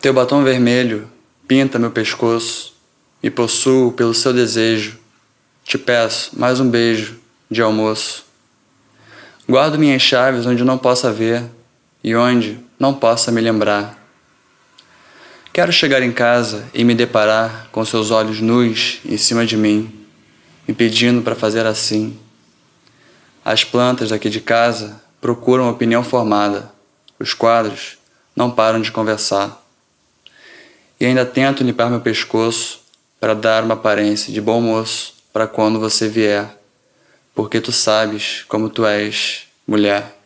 Teu batom vermelho pinta meu pescoço e possuo pelo seu desejo. Te peço mais um beijo de almoço. Guardo minhas chaves onde não possa ver e onde não possa me lembrar. Quero chegar em casa e me deparar com seus olhos nus em cima de mim, me pedindo para fazer assim. As plantas daqui de casa procuram opinião formada, os quadros não param de conversar e ainda tento limpar meu pescoço para dar uma aparência de bom moço para quando você vier, porque tu sabes como tu és, mulher.